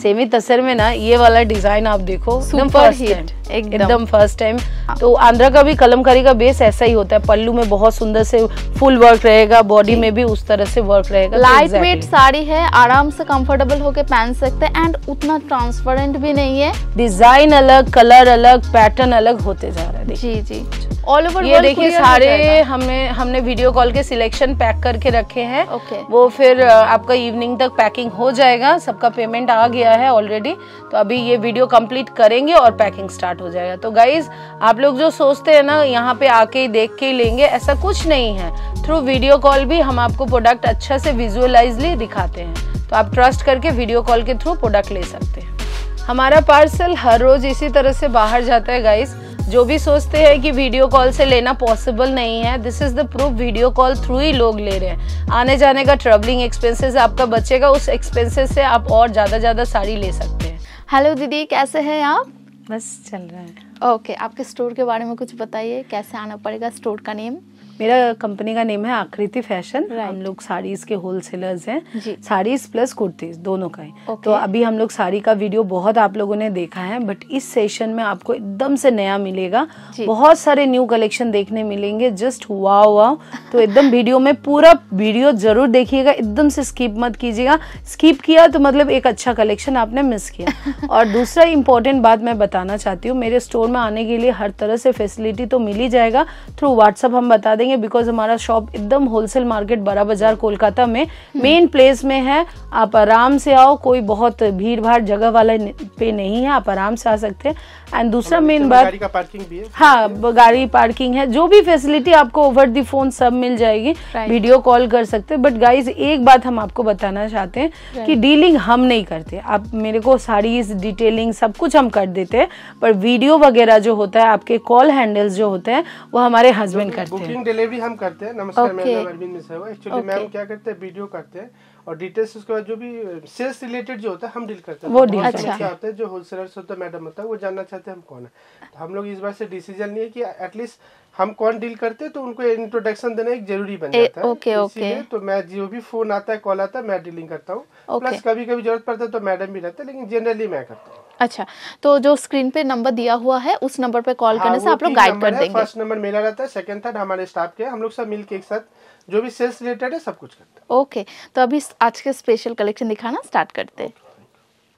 Semi तसर में ना ये वाला डिजाइन आप देखो सुपर हिट एकदम फर्स्ट टाइम हाँ। तो आंध्रा का भी कलमकारी का बेस ऐसा ही होता है पल्लू में बहुत सुंदर से फुल वर्क रहेगा बॉडी में भी उस तरह से वर्क रहेगा लाइट तो वेट साड़ी है आराम से कंफर्टेबल होके पहन सकते हैं एंड उतना ट्रांसपेरेंट भी नहीं है डिजाइन अलग कलर अलग पैटर्न अलग होते जा रहे हैं जी जी ऑल ओवर ये देखिए सारे हमने हमने वीडियो कॉल के सिलेक्शन पैक करके रखे हैं okay. वो फिर आपका इवनिंग तक पैकिंग हो जाएगा सबका पेमेंट आ गया है ऑलरेडी तो अभी ये वीडियो कंप्लीट करेंगे और पैकिंग स्टार्ट हो जाएगा तो गाइज आप लोग जो सोचते हैं ना यहाँ पे आके देख के ही लेंगे ऐसा कुछ नहीं है थ्रू वीडियो कॉल भी हम आपको प्रोडक्ट अच्छा से विजुअलाइजली दिखाते हैं तो आप ट्रस्ट करके वीडियो कॉल के थ्रू प्रोडक्ट ले सकते हैं हमारा पार्सल हर रोज़ इसी तरह से बाहर जाता है गाइस जो भी सोचते हैं कि वीडियो कॉल से लेना पॉसिबल नहीं है this is the proof video call through ही लोग ले रहे हैं आने जाने का ट्रेवलिंग एक्सपेंसेस आपका बचेगा उस एक्सपेंसेस से आप और ज़्यादा ज़्यादा साड़ी ले सकते हैं हेलो दीदी कैसे हैं आप बस चल रहा है ओके okay, आपके स्टोर के बारे में कुछ बताइए कैसे आना पड़ेगा स्टोर का नेम मेरा कंपनी का नेम है आकृति फैशन हम लोग साड़ीज के होलसेलर्स हैं साड़ीज प्लस कुर्तीज दोनों का है तो अभी हम लोग साड़ी का वीडियो बहुत आप लोगों ने देखा है बट इस सेशन में आपको एकदम से नया मिलेगा बहुत सारे न्यू कलेक्शन देखने मिलेंगे जस्ट हुआ हुआ तो एकदम वीडियो में पूरा वीडियो जरूर देखिएगा एकदम से स्किप मत कीजिएगा स्किप किया तो मतलब एक अच्छा कलेक्शन आपने मिस किया और दूसरा इंपॉर्टेंट बात मैं बताना चाहती हूँ मेरे स्टोर में आने के लिए हर तरह से फैसिलिटी तो मिल ही जाएगा थ्रू व्हाट्सअप हम बता देंगे करेंगे बिकॉज हमारा शॉप एकदम होलसेल मार्केट बड़ा बाजार कोलकाता में मेन प्लेस में है आप आराम से आओ कोई बहुत भीड़ भाड़ जगह वाला पे नहीं है आप आराम से आ सकते हैं एंड दूसरा मेन तो बात हाँ गाड़ी पार्किंग है जो भी फैसिलिटी आपको ओवर दी फोन सब मिल जाएगी वीडियो कॉल कर सकते बट गाइज एक बात हम आपको बताना चाहते हैं कि डीलिंग हम नहीं करते आप मेरे को साड़ीज डिटेलिंग सब कुछ हम कर देते हैं पर वीडियो वगैरह जो होता है आपके कॉल हैंडल्स जो होते हैं वो हमारे हस्बैंड करते हैं डिलीवरी हम करते हैं नमस्कार okay. मैं अरविंद मिश्रा एक्चुअली मैम क्या करते हैं वीडियो करते हैं और डिटेल्स उसके बाद जो भी सेल्स uh, रिलेटेड जो होता है हम डील करते हैं वो डील तो अच्छा होता है जो होलसेलर होता है मैडम होता है वो जानना चाहते हैं हम कौन है तो हम लोग इस बार से डिसीजन लिए कि एटलीस्ट हम कौन डील करते हैं तो उनको इंट्रोडक्शन देना एक जरूरी बन जाता है ओके ओके तो मैं जो भी फोन आता है कॉल आता है मैं डीलिंग करता हूँ प्लस कभी कभी जरूरत पड़ता है तो मैडम भी रहता है लेकिन जनरली मैं करता हूँ अच्छा तो जो स्क्रीन पे नंबर दिया हुआ है उस नंबर पे कॉल हाँ, करने से आप लोग गाइड कर देंगे फर्स्ट नंबर मेरा रहता है सेकंड थर्ड हमारे स्टाफ के हम लोग सब मिलके एक साथ जो भी सेल्स रिलेटेड है सब कुछ करते हैं ओके तो अभी आज के स्पेशल कलेक्शन दिखाना स्टार्ट करते हैं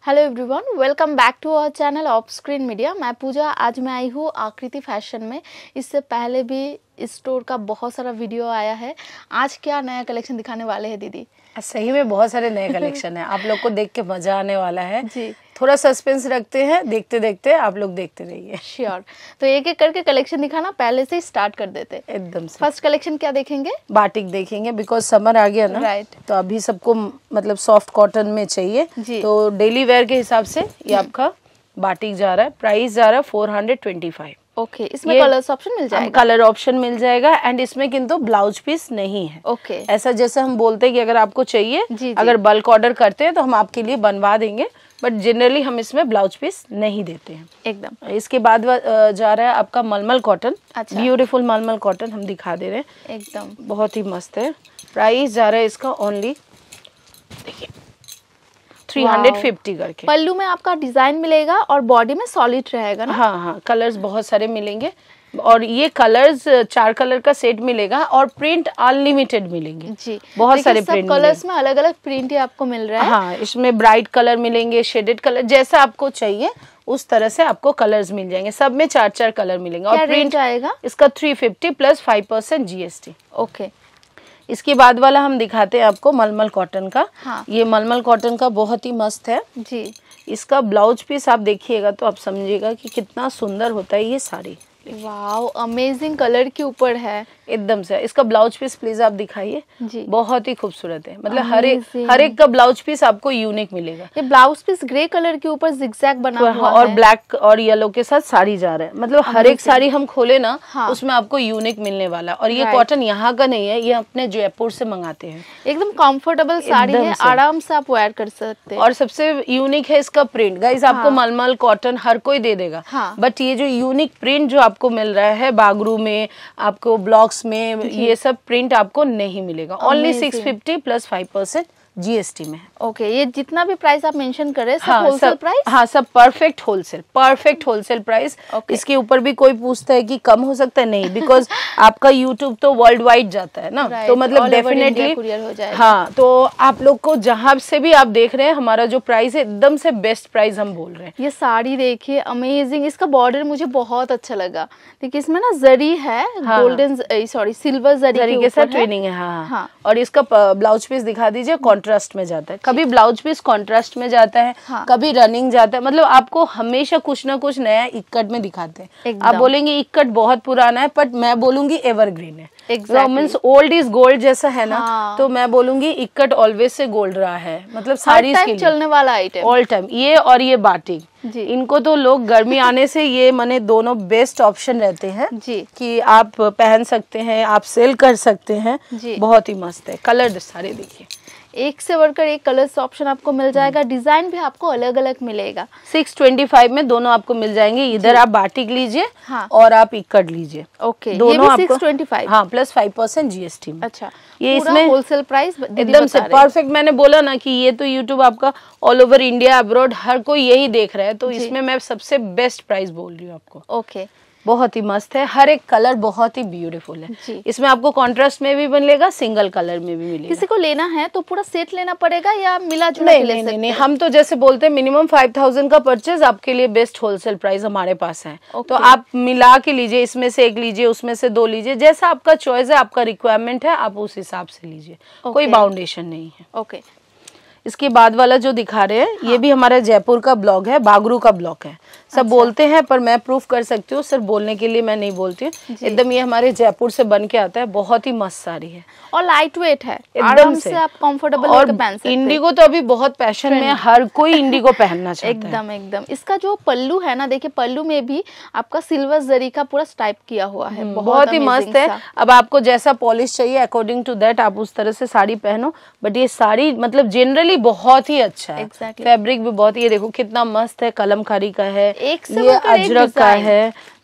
hello everyone welcome back to our channel of screen media मैं पूजा आज मैं आई हूँ आकृति फैशन में इससे पहले भी इस स्टोर का बहुत सारा वीडियो आया है आज क्या नया कलेक्शन दिखाने वाले हैं दीदी सही में बहुत सारे नए कलेक्शन है आप लोग को देख के मजा आने वाला है जी थोड़ा सस्पेंस रखते हैं देखते देखते आप लोग देखते रहिए श्योर तो एक एक करके कलेक्शन दिखाना पहले से ही स्टार्ट कर देते एकदम फर्स्ट कलेक्शन क्या देखेंगे बाटिक देखेंगे बिकॉज समर आ गया ना राइट तो अभी सबको मतलब सॉफ्ट कॉटन में चाहिए तो डेली वेयर के हिसाब से ये हम्म। आपका बाटिक जा रहा है प्राइस जा रहा है four hundred twenty five okay okay, इसमें कलर ऑप्शन मिल जाएगा कलर ऑप्शन मिल जाएगा एंड इसमें किंतु ब्लाउज पीस नहीं है ओके okay. ऐसा जैसे हम बोलते हैं कि अगर आपको चाहिए जी, जी. अगर बल्क ऑर्डर करते हैं तो हम आपके लिए बनवा देंगे बट जनरली हम इसमें ब्लाउज पीस नहीं देते हैं एकदम इसके बाद जा रहा है आपका मलमल कॉटन अच्छा ब्यूटीफुल मलमल कॉटन हम दिखा दे रहे हैं एकदम बहुत ही मस्त है प्राइस जा रहा है इसका ओनली देखिए 350 करके पल्लू में आपका डिजाइन मिलेगा और बॉडी में सॉलिड रहेगा ना हाँ हाँ कलर्स बहुत सारे मिलेंगे और ये कलर्स चार कलर का सेट मिलेगा और प्रिंट अनलिमिटेड मिलेंगे जी बहुत सारे प्रिंट कलर्स में अलग अलग प्रिंट ही आपको मिल रहा है हाँ इसमें ब्राइट कलर मिलेंगे शेडेड कलर जैसा आपको चाहिए उस तरह से आपको कलर्स मिल जाएंगे सब में चार चार कलर मिलेंगे और प्रिंट आएगा इसका three fifty plus five percent GST okay इसके बाद वाला हम दिखाते हैं आपको मलमल कॉटन का हाँ। ये मलमल कॉटन का बहुत ही मस्त है जी इसका ब्लाउज पीस आप देखिएगा तो आप समझिएगा कि कितना सुंदर होता है ये साड़ी वाओ अमेजिंग कलर के ऊपर है एकदम से इसका ब्लाउज पीस प्लीज आप दिखाइए जी बहुत ही खूबसूरत है मतलब हर एक हर एक का ब्लाउज पीस आपको यूनिक मिलेगा ये ब्लाउज पीस ग्रे कलर के ऊपर जिक्सैक बना हाँ, हुआ और ब्लैक और येलो के साथ साड़ी जा रहा है मतलब हर एक साड़ी हम खोले ना हाँ। उसमें आपको यूनिक मिलने वाला और ये कॉटन यहाँ का नहीं है ये अपने जयपुर से मंगाते हैं एकदम कम्फर्टेबल साड़ी है आराम से आप वेयर कर सकते और सबसे यूनिक है इसका प्रिंट गाइज आपको हाँ। मलमल कॉटन हर कोई दे देगा बट हाँ। ये जो यूनिक प्रिंट जो आप आपको मिल रहा है बागरू में आपको ब्लॉक्स में ये सब प्रिंट आपको नहीं मिलेगा only six fifty plus five percent GST में ओके ये जितना भी प्राइस आप मेंशन हैं सब हाँ, होलसेल प्राइस हाँ सब perfect wholesale perfect wholesale price इसके ऊपर भी कोई पूछता है कि कम हो सकता है नहीं बिकॉज आपका यूट्यूब तो वर्ल्ड वाइड जाता है ना right, तो मतलब डेफिनेटली हाँ तो आप लोग को जहाँ से भी आप देख रहे हैं हमारा जो प्राइस है एकदम से बेस्ट प्राइस हम बोल रहे हैं ये साड़ी देखिए अमेजिंग इसका बॉर्डर मुझे बहुत अच्छा लगा देखिए इसमें ना जरी है गोल्डन सॉरी सिल्वर जरी के साथ ट्रेनिंग है हाँ। हाँ। और इसका ब्लाउज पीस दिखा दीजिए कॉन्ट्रास्ट में जाता है कभी ब्लाउज पीस कॉन्ट्रास्ट में जाता है हाँ। कभी रनिंग जाता है मतलब आपको हमेशा कुछ ना कुछ नया इक्कट में दिखाते हैं आप बोलेंगे इक्कट बहुत पुराना है बट मैं बोलूंगी एवरग्रीन है मीन्स ओल्ड इज गोल्ड जैसा है ना हाँ। तो मैं बोलूंगी इक्कट ऑलवेज से गोल्ड रहा है मतलब साड़ी चलने वाला आइटम ऑल टाइम ये और ये बाटिक जी। इनको तो लोग गर्मी आने से ये मैंने दोनों बेस्ट ऑप्शन रहते हैं जी कि आप पहन सकते हैं आप सेल कर सकते हैं जी बहुत ही मस्त है कलर सारे देखिए एक से बढ़कर एक कलर्स ऑप्शन आपको मिल हम्म। जाएगा डिजाइन भी आपको अलग अलग मिलेगा 625 में दोनों आपको मिल जाएंगे इधर आप बाटिक लीजिए हाँ। और आप इकट लीजिए ओके दोनों ट्वेंटी फाइव हाँ प्लस फाइव परसेंट जीएसटी अच्छा ये इसमें होलसेल प्राइस एकदम से परफेक्ट मैंने बोला ना कि ये तो यूट्यूब आपका ऑल ओवर इंडिया अब्रॉड हर कोई यही देख रहा है तो इसमें मैं सबसे बेस्ट प्राइस बोल रही हूँ आपको ओके बहुत ही मस्त है हर एक कलर बहुत ही ब्यूटीफुल है इसमें आपको कॉन्ट्रास्ट में भी मिलेगा सिंगल कलर में भी मिलेगा किसी को लेना है तो पूरा सेट लेना पड़ेगा या मिला जुला नहीं, ले नहीं, नहीं, नहीं हम तो जैसे बोलते हैं मिनिमम फाइव थाउजेंड का परचेज आपके लिए बेस्ट होलसेल प्राइस हमारे पास है तो आप मिला के लीजिए इसमें से एक लीजिए उसमें से दो लीजिए जैसा आपका चॉइस है आपका रिक्वायरमेंट है आप उस हिसाब से लीजिए कोई बाउंडेशन नहीं है ओके इसके बाद वाला जो दिखा रहे हैं ये हाँ। भी हमारा जयपुर का ब्लॉग है बागरू का ब्लॉक है सब अच्छा। बोलते हैं पर मैं प्रूफ कर सकती हूँ सिर्फ बोलने के लिए मैं नहीं बोलती हूँ एकदम ये हमारे जयपुर से बन के आता है बहुत ही मस्त साड़ी है और लाइट वेट है एकदम से आप कंफर्टेबल और पहन सकते इंडिगो तो अभी बहुत पैशन में हर कोई इंडिगो पहनना है एकदम एकदम इसका जो पल्लू है ना देखिये पल्लू में भी आपका सिल्वर जरी का पूरा स्टाइप किया हुआ है हम्म, बहुत ही मस्त है अब आपको जैसा पॉलिश चाहिए अकॉर्डिंग टू दैट आप उस तरह से साड़ी पहनो बट ये साड़ी मतलब जनरली बहुत ही अच्छा है फेब्रिक भी बहुत ये देखो कितना मस्त है कलमकारी का है एक से ये अजरक का है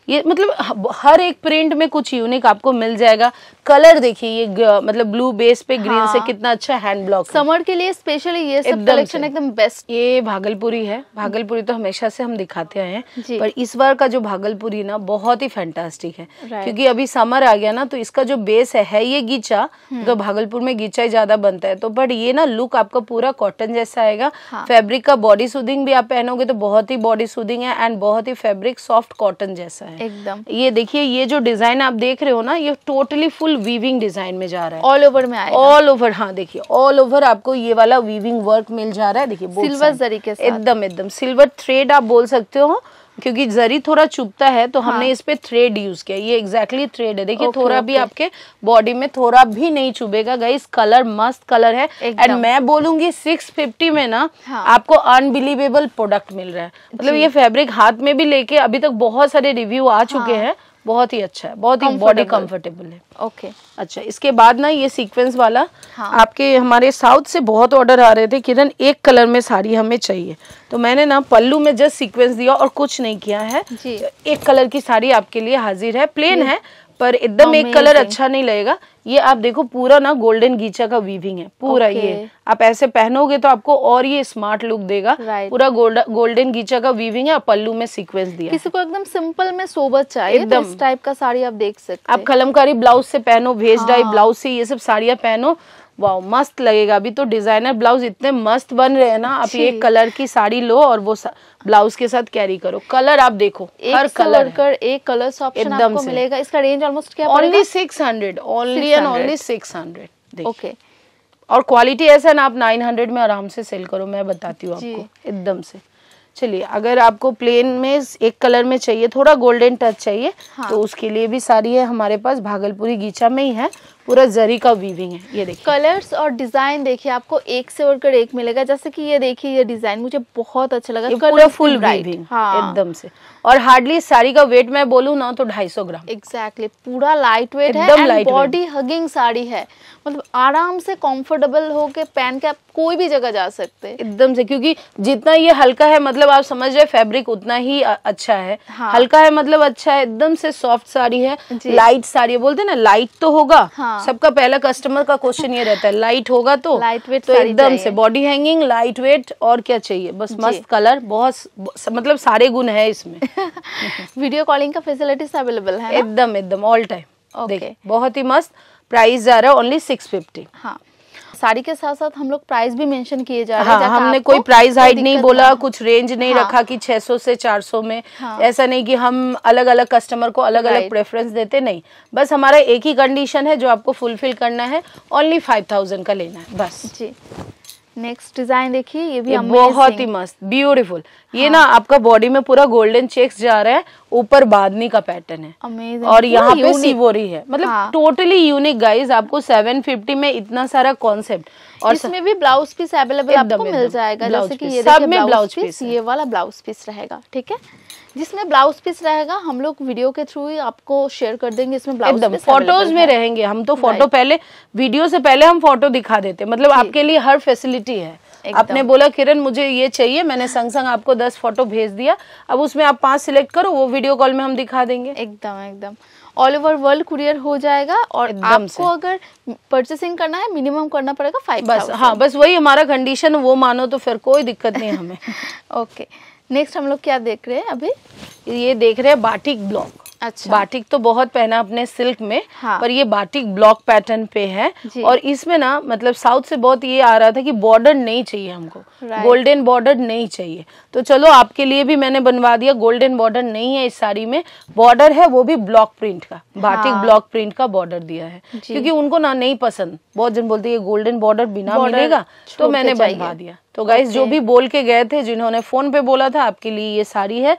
ये मतलब हर एक प्रिंट में कुछ यूनिक आपको मिल जाएगा कलर देखिए ये मतलब ब्लू बेस पे ग्रीन हाँ। से कितना अच्छा हैंड ब्लॉक समर के लिए स्पेशली ये सब कलेक्शन एकदम बेस्ट ये भागलपुरी है भागलपुरी तो हमेशा से हम दिखाते आए हैं पर इस बार का जो भागलपुरी ना बहुत ही फैंटास्टिक है क्योंकि अभी समर आ गया ना तो इसका जो बेस है, है ये गीचा हम्म। तो भागलपुर में गीचा ही ज्यादा बनता है तो बट ये ना लुक आपका पूरा कॉटन जैसा आएगा फेब्रिक हाँ। का बॉडी सूदिंग भी आप पहनोगे तो बहुत ही बॉडी सूदिंग है एंड बहुत ही फेब्रिक सॉफ्ट कॉटन जैसा है एकदम ये देखिए ये जो डिजाइन आप देख रहे हो ना ये टोटली फुल वीविंग डिजाइन में जा रहा है ऑल ओवर में आएगा ऑल ओवर हाँ देखिए ऑल ओवर आपको ये वाला वीविंग वर्क मिल जा रहा है देखिए सिल्वर जरी के एकदम एकदम सिल्वर थ्रेड आप बोल सकते हो क्योंकि जरी थोड़ा चुपता है तो हमने हाँ। इस पे थ्रेड यूज किया ये एग्जैक्टली exactly थ्रेड है देखिए थोड़ा भी आपके बॉडी में थोड़ा भी नहीं चुभेगा गई कलर मस्त कलर है एंड मैं बोलूंगी 650 में ना हाँ। आपको अनबिलीवेबल प्रोडक्ट मिल रहा है मतलब ये फैब्रिक हाथ में भी लेके अभी तक बहुत सारे रिव्यू आ चुके हाँ। हैं बहुत ही अच्छा है बहुत ही बॉडी कंफर्टेबल है ओके okay. अच्छा इसके बाद ना ये सीक्वेंस वाला हाँ. आपके हमारे साउथ से बहुत ऑर्डर आ रहे थे किरण एक कलर में साड़ी हमें चाहिए तो मैंने ना पल्लू में जस्ट सीक्वेंस दिया और कुछ नहीं किया है जी. एक कलर की साड़ी आपके लिए हाजिर है प्लेन है पर एकदम एक कलर अच्छा नहीं लगेगा ये आप देखो पूरा ना गोल्डन गीचा का वीविंग है पूरा ये आप ऐसे पहनोगे तो आपको और ये स्मार्ट लुक देगा पूरा गोल्डन गोल्डन गीचा का वीविंग है पल्लू में सीक्वेंस दिया किसी को एकदम सिंपल में सोबत चाहिए तो एकदम तो टाइप का साड़ी आप देख सकते आप कलमकारी ब्लाउज से पहनो भेज डाई ब्लाउज से ये सब साड़ियाँ पहनो वाह मस्त लगेगा अभी तो डिजाइनर ब्लाउज इतने मस्त बन रहे हैं ना आप एक कलर की साड़ी लो और वो ब्लाउज के साथ कैरी करो कलर आप देखो एक हर कलर कर एक कलर ऑप्शन आपको मिलेगा इसका रेंज ऑलमोस्ट क्या only six hundred only and only six hundred okay और क्वालिटी ऐसा ना आप नाइन हंड्रेड में आराम से सेल करो मैं बताती हूँ आपको एकदम से चलिए अगर आपको प्लेन में एक कलर में चाहिए थोड़ा गोल्डन टच चाहिए हाँ। तो उसके लिए भी साड़ी है हमारे पास भागलपुरी गीचा में ही है पूरा जरी का वीविंग है ये देखिए कलर्स और डिजाइन देखिए आपको एक से उड़कर एक मिलेगा जैसे कि ये देखिए ये डिजाइन मुझे बहुत अच्छा लगा पूरा फुल वीविंग हाँ। एकदम से और हार्डली साड़ी का वेट मैं बोलूँ ना तो ढाई सौ ग्राम एक्जैक्टली exactly, पूरा लाइट वेट है बॉडी हगिंग साड़ी है मतलब आराम से कंफर्टेबल होके पहन के आप कोई भी जगह जा सकते हैं एकदम से क्योंकि जितना ये हल्का है मतलब आप समझ रहे फैब्रिक उतना ही अच्छा है हाँ। हल्का है मतलब अच्छा है एकदम से सॉफ्ट साड़ी है लाइट साड़ी है बोलते ना लाइट तो होगा हाँ। हाँ। सबका पहला कस्टमर का क्वेश्चन ये रहता है लाइट होगा तो लाइट वेट तो एकदम से बॉडी हैंगिंग लाइट वेट और क्या चाहिए बस मस्त कलर बहुत मतलब सारे गुण है इसमें वीडियो कॉलिंग का फैसिलिटीज अवेलेबल है एकदम एकदम ऑल टाइम ओके बहुत ही मस्त प्राइस जा रहा है ओनली सिक्स फिफ्टी हाँ साड़ी के साथ साथ हम लोग प्राइस भी मेंशन किए जा रहे हैं हाँ, हमने कोई प्राइस हाइट नहीं बोला कुछ रेंज नहीं हाँ, रखा कि 600 से 400 में हाँ, ऐसा नहीं कि हम अलग अलग कस्टमर को अलग अलग प्रेफरेंस देते नहीं बस हमारा एक ही कंडीशन है जो आपको फुलफिल करना है ओनली फाइव थाउजेंड का लेना है बस जी नेक्स्ट डिजाइन देखिए ये भी बहुत ही मस्त ब्यूटीफुल ये हाँ। ना आपका बॉडी में पूरा गोल्डन चेक्स जा रहा है ऊपर बादनी का पैटर्न है Amazing. और यहाँ पे सीवोरी है मतलब टोटली यूनिक गाइज आपको 750 में इतना सारा कॉन्सेप्ट और इसमें भी ब्लाउज पीस अवेलेबल आपको मिल जाएगा जैसे कि ये सब में ब्लाउज पीस ये वाला ब्लाउज पीस रहेगा ठीक है जिसमें ब्लाउज पीस रहेगा हम लोग वीडियो के थ्रू ही आपको शेयर कर देंगे इसमें ब्लाउज फोटोज में रहेंगे हम तो फोटो पहले वीडियो से पहले हम फोटो दिखा देते मतलब आपके लिए हर फैसिलिटी है आपने बोला किरण मुझे ये चाहिए मैंने संग संग आपको दस फोटो भेज दिया अब उसमें आप पांच सिलेक्ट करो वो वीडियो कॉल में हम दिखा देंगे एकदम एकदम ऑल ओवर वर्ल्ड कुरियर हो जाएगा और आपको अगर परचेसिंग करना है मिनिमम करना पड़ेगा फाइव बस हाँ बस वही हमारा कंडीशन वो मानो तो फिर कोई दिक्कत नहीं हमें ओके नेक्स्ट हम लोग क्या देख रहे हैं अभी ये देख रहे हैं बाटिक ब्लॉक अच्छा बाटिक तो बहुत पहना अपने सिल्क में हाँ। पर ये बाटिक ब्लॉक पैटर्न पे है और इसमें ना मतलब साउथ से बहुत ये आ रहा था कि बॉर्डर नहीं चाहिए हमको गोल्डन बॉर्डर नहीं चाहिए तो चलो आपके लिए भी मैंने बनवा दिया गोल्डन बॉर्डर नहीं है इस साड़ी में बॉर्डर है वो भी ब्लॉक प्रिंट का हाँ। बाटिक हाँ। ब्लॉक प्रिंट का बॉर्डर दिया है क्योंकि उनको ना नहीं पसंद बहुत जन बोलते ये गोल्डन बॉर्डर बिना मिलेगा तो मैंने बनवा दिया तो गाइज जो भी बोल के गए थे जिन्होंने फोन पे बोला था आपके लिए ये साड़ी है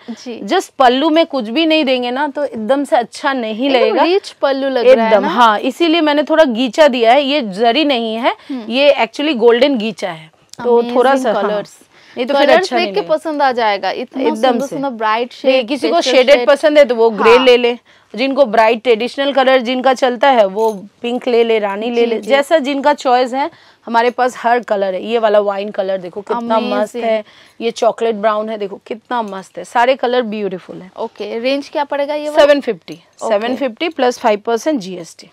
जस्ट पल्लू में कुछ भी नहीं देंगे ना तो एकदम से अच्छा नहीं लगेगा रिच पल्लू लग एकदम हाँ इसीलिए मैंने थोड़ा गीचा दिया है ये जरी नहीं है हम्म। ये एक्चुअली गोल्डन गीचा है तो थोड़ा सा कलर्स हाँ। नहीं तो फिर अच्छा देख के पसंद आ जाएगा एकदम ब्राइट शेड किसी को शेडेड पसंद है तो वो ग्रे हाँ। ले ले जिनको ब्राइट ट्रेडिशनल कलर जिनका चलता है वो पिंक ले ले रानी ले ले जैसा जिनका चॉइस है हमारे पास हर कलर है ये वाला वाइन कलर देखो कितना मस्त है ये चॉकलेट ब्राउन है देखो कितना मस्त है सारे कलर ब्यूटीफुल है ओके रेंज क्या पड़ेगा ये seven fifty seven fifty plus five percent GST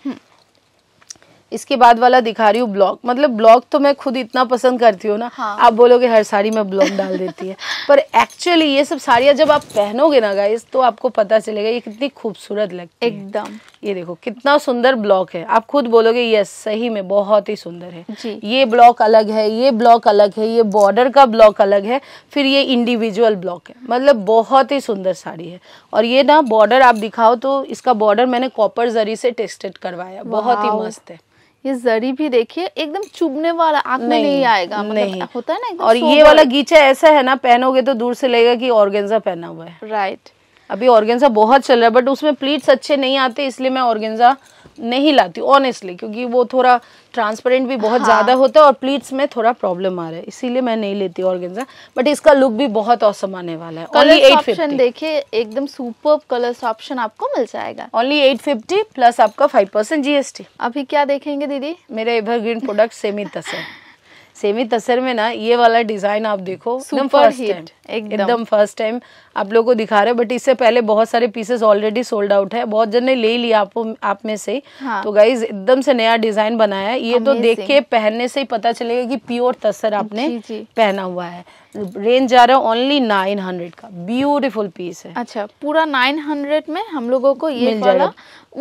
इसके बाद वाला दिखा रही हूँ ब्लॉग मतलब ब्लॉग तो मैं खुद इतना पसंद करती हूँ ना हाँ। आप बोलोगे हर साड़ी में ब्लॉग डाल देती है पर एक्चुअली ये सब साड़ियाँ जब आप पहनोगे ना गाइस तो आपको पता चलेगा ये कितनी खूबसूरत लगती एकदम ये देखो कितना सुंदर ब्लॉक है आप खुद बोलोगे यस सही में बहुत ही सुंदर है जी। ये ब्लॉक अलग है ये ब्लॉक अलग है ये बॉर्डर का ब्लॉक अलग है फिर ये इंडिविजुअल ब्लॉक है मतलब बहुत ही सुंदर साड़ी है और ये ना बॉर्डर आप दिखाओ तो इसका बॉर्डर मैंने कॉपर जरी से टेस्टेड करवाया बहुत ही मस्त है ये जरी भी देखिए एकदम चुभने वाला आंख में नहीं आएगा मतलब नहीं होता है ना और ये वाला गीचा ऐसा है ना पहनोगे तो दूर से लगेगा कि ऑर्गेंजा पहना हुआ है राइट अभी ऑर्गेंजा बहुत चल रहा है बट उसमें प्लीट्स अच्छे नहीं आते इसलिए मैं ऑर्गेंजा नहीं लाती ऑनेस्टली क्योंकि वो थोड़ा ट्रांसपेरेंट भी बहुत हाँ। ज़्यादा होता है और प्लीट्स में थोड़ा प्रॉब्लम आ रहा है इसीलिए मैं नहीं लेती ऑर्गेंजा बट इसका लुक भी बहुत औसम आने वाला है ओनली ऑप्शन देखिए एकदम सुपर कलर्स ऑप्शन आपको मिल जाएगा ओनली एट फिफ्टी प्लस आपका फाइव परसेंट जीएसटी अभी क्या देखेंगे दीदी मेरे एवरग्रीन प्रोडक्ट सेमी दस है सेमी तसर में ना ये वाला डिजाइन आप देखो फर्स्ट एकदम फर्स्ट टाइम आप लोगों को दिखा रहे बट इससे पहले बहुत सारे पीसेस ऑलरेडी सोल्ड आउट है बहुत जन ने ले लिया आप, आप में से हाँ। तो गाइज एकदम से नया डिजाइन बनाया है ये तो देख के पहनने से ही पता चलेगा कि प्योर तसर आपने जी जी। पहना हुआ है रेंज जा रहा है ओनली नाइन हंड्रेड का ब्यूटीफुल पीस है अच्छा पूरा नाइन हंड्रेड में हम लोगों को ये वाला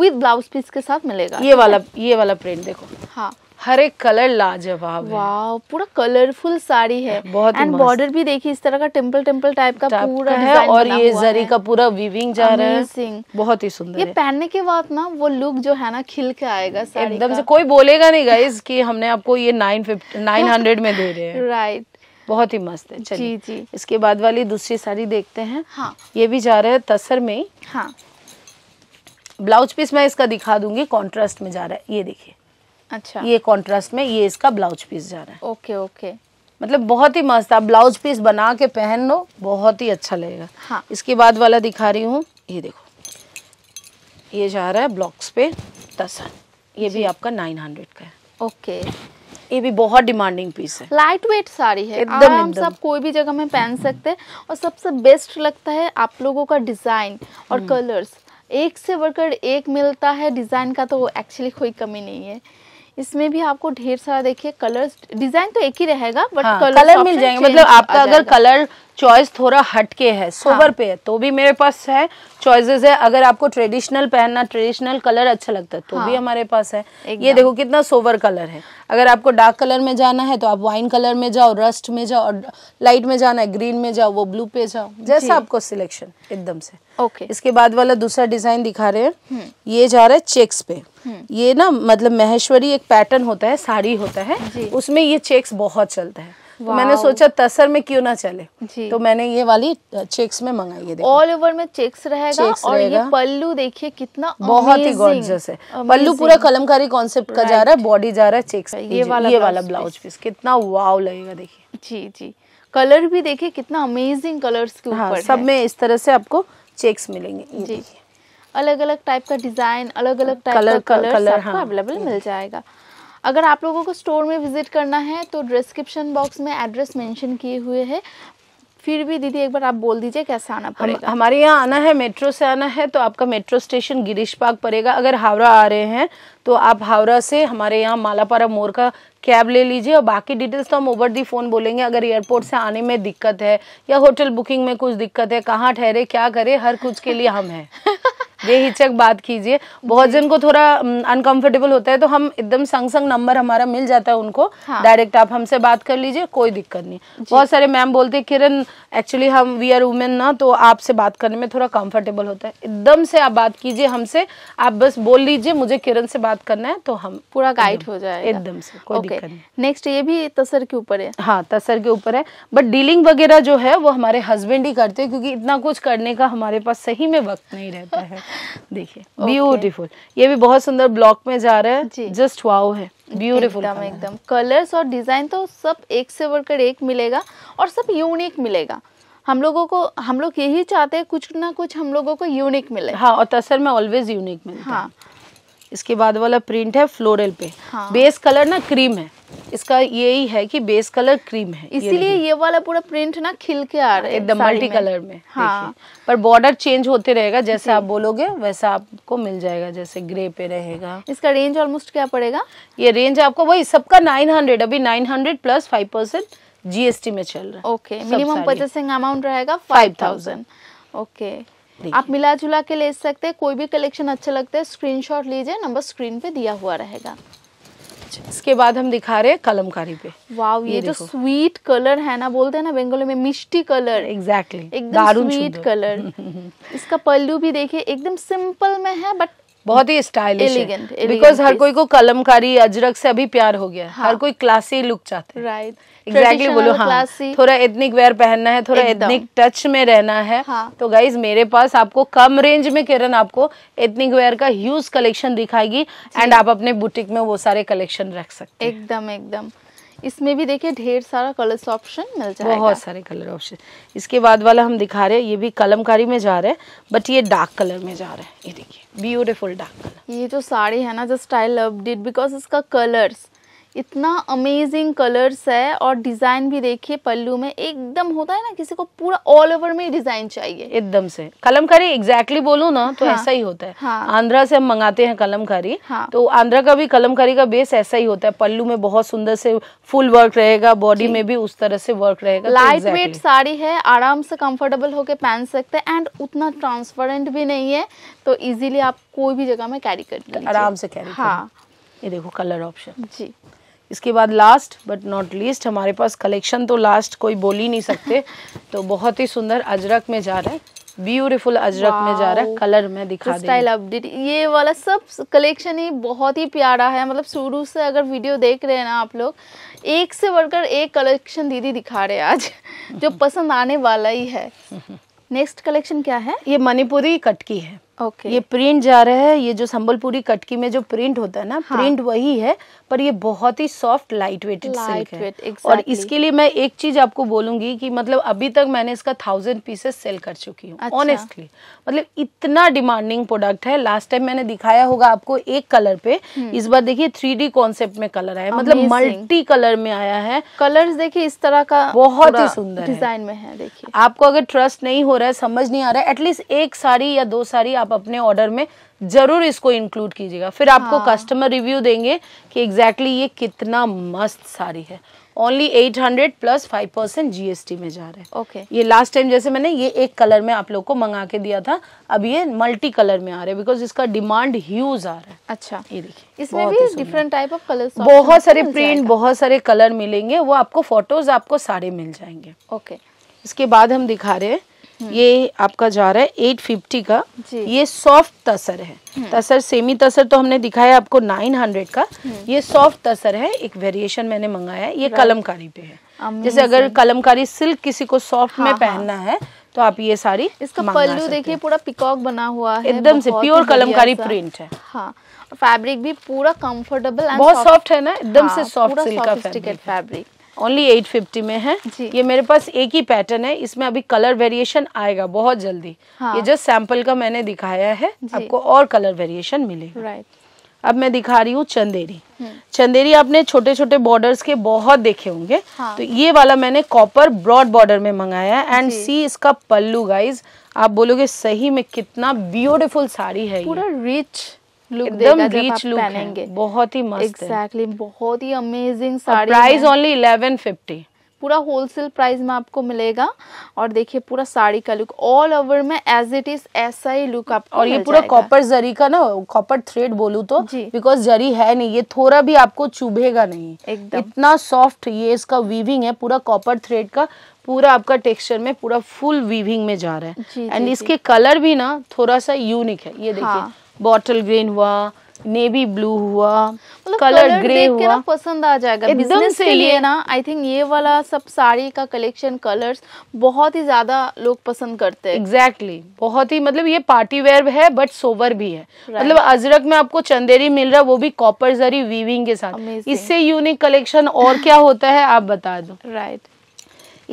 विद ब्लाउज पीस के साथ मिलेगा ये वाला ये वाला प्रिंट देखो हाँ हर एक कलर लाजवाब वाह पूरा कलरफुल साड़ी है बहुत एंड बॉर्डर भी देखिए इस तरह का टेम्पल टेम्पल टाइप का पूरा है और ये जरी का पूरा वीविंग जा रहा है बहुत ही सुंदर ये पहनने के बाद ना वो लुक जो है ना खिल के आएगा एकदम से कोई बोलेगा नहीं गाइज की हमने आपको ये नाइन नाइन हंड्रेड में दे रहे हैं राइट बहुत ही मस्त है चलिए जी, जी इसके बाद वाली दूसरी साड़ी देखते हैं हाँ ये भी जा रहा है तसर में हाँ ब्लाउज पीस मैं इसका दिखा दूंगी कॉन्ट्रास्ट में जा रहा है ये देखिए अच्छा ये कॉन्ट्रास्ट में ये इसका ब्लाउज पीस जा रहा है ओके ओके मतलब बहुत ही मस्त आप ब्लाउज पीस बना के पहन लो बहुत ही अच्छा लगेगा हाँ इसके बाद वाला दिखा रही हूँ ये देखो ये जा रहा है ब्लॉक्स पे तसन ये भी आपका नाइन हंड्रेड का है ओके ये भी बहुत डिमांडिंग पीस है लाइट वेट साड़ी है एकदम हम सब कोई भी जगह में पहन सकते हैं और सबसे बेस्ट लगता है आप लोगों का डिजाइन और कलर्स हम्म। एक से बढ़कर एक मिलता है डिजाइन का तो एक्चुअली कोई कमी नहीं है इसमें भी आपको ढेर सारा देखिए कलर्स डिजाइन तो एक ही रहेगा बट हाँ, कलर मिल जाएंगे मतलब आपका अगर कलर चॉइस थोड़ा हटके है सोवर हाँ. पे है तो भी मेरे पास है चॉइसेस है अगर आपको ट्रेडिशनल पहनना ट्रेडिशनल कलर अच्छा लगता है तो हाँ. भी हमारे पास है ये देखो कितना सोवर कलर है अगर आपको डार्क कलर में जाना है तो आप वाइन कलर में जाओ रस्ट में जाओ और लाइट में जाना है ग्रीन में जाओ वो ब्लू पे जाओ जैसा आपको सिलेक्शन एकदम से ओके इसके बाद वाला दूसरा डिजाइन दिखा रहे हैं हम्म। ये जा रहा है चेक्स पे हम्म। ये ना मतलब महेश्वरी एक पैटर्न होता है साड़ी होता है उसमें ये चेक्स बहुत चलता है तो मैंने सोचा तसर में क्यों ना चले तो मैंने ये वाली चेक्स में मंगाई है ऑल ओवर में चेक्स रहेगा चेक्स और रहेगा। ये पल्लू देखिए कितना बहुत ही गॉर्जियस है पल्लू पूरा कलमकारी कॉन्सेप्ट का जा रहा है बॉडी जा रहा है चेक्स ये वाला ये वाला ब्लाउज पीस कितना वाव लगेगा देखिए जी जी कलर भी देखिए कितना अमेजिंग कलर्स के हाँ, ऊपर सब में इस तरह से आपको चेक्स मिलेंगे जी अलग अलग टाइप का डिजाइन अलग अलग टाइप का कलर अवेलेबल हाँ। मिल जाएगा अगर आप लोगों को स्टोर में विज़िट करना है तो डिस्क्रिप्शन बॉक्स में एड्रेस मेंशन किए हुए हैं फिर भी दीदी एक बार आप बोल दीजिए कैसे आना पड़ेगा हम, हमारे यहाँ आना है मेट्रो से आना है तो आपका मेट्रो स्टेशन गिरीश पार्क पड़ेगा अगर हावड़ा आ रहे हैं तो आप हावड़ा से हमारे यहाँ मालापारा मोर का कैब ले लीजिए और बाकी डिटेल्स तो हम ओवर दी फ़ोन बोलेंगे अगर एयरपोर्ट से आने में दिक्कत है या होटल बुकिंग में कुछ दिक्कत है कहाँ ठहरे क्या करे हर कुछ के लिए हम हैं बेहिचक बात कीजिए बहुत जन को थोड़ा अनकंफर्टेबल होता है तो हम एकदम संग संग नंबर हमारा मिल जाता है उनको डायरेक्ट हाँ। आप हमसे बात कर लीजिए कोई दिक्कत नहीं बहुत सारे मैम बोलते किरण एक्चुअली हम वी आर वुमेन ना तो आपसे बात करने में थोड़ा कंफर्टेबल होता है एकदम से आप बात कीजिए हमसे आप बस बोल लीजिए मुझे किरण से बात करना है तो हम पूरा गाइड हो जाए एकदम से कोई दिक्कत नहीं नेक्स्ट ये भी तसर के ऊपर है हाँ तसर के ऊपर है बट डीलिंग वगैरह जो है वो हमारे हस्बैंड ही करते हैं क्योंकि इतना कुछ करने का हमारे पास सही में वक्त नहीं रहता है देखिए ब्यूटीफुल ये भी बहुत सुंदर ब्लॉक में जा रहा है जस्ट वाओ है ब्यूटीफुल एकदम कलर्स और डिजाइन तो सब एक से बढ़कर एक मिलेगा और सब यूनिक मिलेगा हम लोगों को हम लोग यही चाहते हैं कुछ ना कुछ हम लोगों को यूनिक मिले हाँ और तसर तो में ऑलवेज यूनिक मिले हाँ इसके बाद वाला प्रिंट है फ्लोरल पे हाँ। बेस कलर ना क्रीम है इसका यही है कि बेस कलर क्रीम है इसीलिए ये, ये वाला पूरा प्रिंट ना खिल के आ रहा है हाँ, एकदम मल्टी कलर में हाँ। पर बॉर्डर चेंज होते रहेगा जैसे आप बोलोगे वैसा आपको मिल जाएगा जैसे ग्रे पे रहेगा इसका रेंज ऑलमोस्ट क्या पड़ेगा ये रेंज आपको वही सबका नाइन हंड्रेड अभी nine hundred plus five percent GST में चल रहा है ओके मिनिमम परचेसिंग अमाउंट रहेगा फाइव ओके आप मिला जुला के ले सकते हैं कोई भी कलेक्शन अच्छा लगता है स्क्रीनशॉट लीजिए नंबर स्क्रीन पे दिया हुआ रहेगा इसके बाद हम दिखा रहे हैं कलमकारी पे वाव ये, ये जो स्वीट कलर है ना बोलते हैं ना बंगाली में मिष्टी कलर एग्जैक्टली exactly. एकदम स्वीट कलर इसका पल्लू भी देखिए एकदम सिंपल में है बट बहुत ही स्टाइलिश है बिकॉज हर कोई को कलमकारी अजरक से अभी प्यार हो गया हाँ. हर कोई क्लासी लुक चाहते है राइट एग्जैक्टली बोलो हाँ थोड़ा एथनिक वेयर पहनना है थोड़ा एथनिक टच में रहना है हाँ. तो गाइज मेरे पास आपको कम रेंज में किरण आपको एथनिक वेयर का ह्यूज कलेक्शन दिखाएगी एंड आप अपने बुटीक में वो सारे कलेक्शन रख सकते हैं एकदम एकदम इसमें भी देखिए ढेर सारा कलर्स ऑप्शन मिल जाएगा बहुत सारे कलर ऑप्शन इसके बाद वाला हम दिखा रहे हैं ये भी कलमकारी में जा रहे हैं बट ये डार्क कलर में जा रहे हैं ये देखिए ब्यूटीफुल डार्क कलर ये जो साड़ी है ना जो स्टाइल अपडेट बिकॉज इसका कलर्स इतना अमेजिंग कलर्स है और डिज़ाइन भी देखिए पल्लू में एकदम होता है ना किसी को पूरा ऑल ओवर में डिज़ाइन चाहिए एकदम से कलमकारी एग्जैक्टली बोलो ना तो हाँ, ऐसा ही होता है हाँ, आंध्रा से हम मंगाते हैं कलमकारी हाँ, तो आंध्रा का भी कलमकारी का बेस ऐसा ही होता है पल्लू में बहुत सुंदर से फुल वर्क रहेगा बॉडी में भी उस तरह से वर्क रहेगा लाइट तो वेट साड़ी है आराम से कम्फर्टेबल होके पहन सकते हैं एंड उतना ट्रांसपेरेंट भी नहीं है तो इजिली आप कोई भी जगह में कैरी कर तो आराम से कैरी हाँ ये देखो कलर ऑप्शन जी इसके बाद लास्ट बट नॉट लीस्ट हमारे पास कलेक्शन तो लास्ट कोई बोल ही नहीं सकते तो बहुत ही सुंदर अजरक में जा रहा है ब्यूटीफुल अजरक में जा रहा है कलर में दिखा स्टाइल अपडेट ये वाला सब कलेक्शन ही बहुत ही प्यारा है मतलब शुरू से अगर वीडियो देख रहे हैं ना आप लोग एक से बढ़कर एक कलेक्शन दीदी दिखा रहे हैं आज जो पसंद आने वाला ही है नेक्स्ट कलेक्शन क्या है ये मणिपुरी कटकी है ओके ये प्रिंट जा रहा है ये जो संबलपुरी कटकी में जो प्रिंट होता है ना हाँ. प्रिंट वही है पर ये बहुत ही सॉफ्ट लाइट वेटेड सिल्क है exactly. और इसके लिए मैं एक चीज आपको बोलूंगी कि मतलब अभी तक मैंने इसका थाउजेंड पीसेस सेल कर चुकी हूँ ऑनेस्टली अच्छा. मतलब इतना डिमांडिंग प्रोडक्ट है लास्ट टाइम मैंने दिखाया होगा आपको एक कलर पे हुँ. हम्म। इस बार देखिए थ्री डी कॉन्सेप्ट में कलर आया मतलब मल्टी कलर में आया है कलर देखिए इस तरह का बहुत ही सुंदर डिजाइन में है देखिए आपको अगर ट्रस्ट नहीं हो रहा है समझ नहीं आ रहा है एटलीस्ट एक साड़ी या दो साड़ी आप आप अपने ऑर्डर में जरूर इसको इंक्लूड कीजिएगा फिर आपको हाँ। कस्टमर रिव्यू देंगे कि एग्जैक्टली exactly ये कितना मस्त साड़ी है only 800 hundred plus five percent GST में जा रहे हैं ओके okay. ये लास्ट टाइम जैसे मैंने ये एक कलर में आप लोग को मंगा के दिया था अब ये मल्टी कलर में आ रहे हैं बिकॉज इसका डिमांड ह्यूज आ रहा है अच्छा ये देखिए इसमें भी डिफरेंट टाइप ऑफ कलर बहुत सारे प्रिंट बहुत सारे कलर मिलेंगे वो आपको फोटोज आपको सारे मिल जाएंगे ओके okay. इसके बाद हम दिखा रहे हैं हम्म। ये आपका जा रहा है एट फिफ्टी का ये सॉफ्ट तसर है हम्म। तसर सेमी तसर तो हमने दिखाया आपको नाइन हंड्रेड का हम्म। ये सॉफ्ट तसर है एक वेरिएशन मैंने मंगाया है ये कलमकारी पे है जैसे अगर कलमकारी सिल्क किसी को सॉफ्ट हाँ, में हाँ। पहनना हाँ। है तो आप ये साड़ी इसका पल्लू देखिए पूरा पिकॉक बना हुआ है एकदम से प्योर कलमकारी प्रिंट है फैब्रिक हाँ, भी पूरा कंफर्टेबल बहुत सॉफ्ट है ना एकदम से सॉफ्ट हाँ, सिल्क का फैब्रिक ओनली एट फिफ्टी में है ये मेरे पास एक ही पैटर्न है इसमें अभी कलर वेरिएशन आएगा बहुत जल्दी हाँ। ये जस्ट सैंपल का मैंने दिखाया है आपको और कलर वेरिएशन मिलेगा राइट अब मैं दिखा रही हूँ चंदेरी हम्म। चंदेरी आपने छोटे छोटे बॉर्डर्स के बहुत देखे होंगे हाँ। तो ये वाला मैंने कॉपर ब्रॉड बॉर्डर में मंगाया एंड सी इसका पल्लू गाइज आप बोलोगे सही में कितना ब्यूटिफुल साड़ी है पूरा रिच एकदम रीच लुक पहनेंगे बहुत ही मस्त एग्जैक्टली बहुत ही amazing sari price only eleven fifty पूरा होलसेल प्राइस में आपको मिलेगा और देखिए पूरा साड़ी का लुक ऑल ओवर में एज इट इज ऐसा ही लुक आपको और ये पूरा कॉपर जरी का ना कॉपर थ्रेड बोलू तो बिकॉज जरी है नहीं ये थोड़ा भी आपको चुभेगा नहीं एकदम इतना सॉफ्ट ये इसका वीविंग है पूरा कॉपर थ्रेड का पूरा आपका टेक्सचर में पूरा फुल वीविंग में जा रहा है एंड इसके कलर भी ना थोड़ा सा यूनिक है ये देखिए हाँ। बॉटल ग्रीन हुआ नेवी ब्लू हुआ मतलब कलर ग्रे हुआ पसंद आ जाएगा बिजनेस के लिए ना आई थिंक ये वाला सब साड़ी का कलेक्शन कलर्स बहुत ही ज्यादा लोग पसंद करते हैं एग्जैक्टली exactly. बहुत ही मतलब ये पार्टी वेयर है बट सोबर भी है right. मतलब अजरक में आपको चंदेरी मिल रहा है वो भी कॉपर जरी वीविंग के साथ Amazing. इससे यूनिक कलेक्शन और क्या होता है आप बता दो राइट right.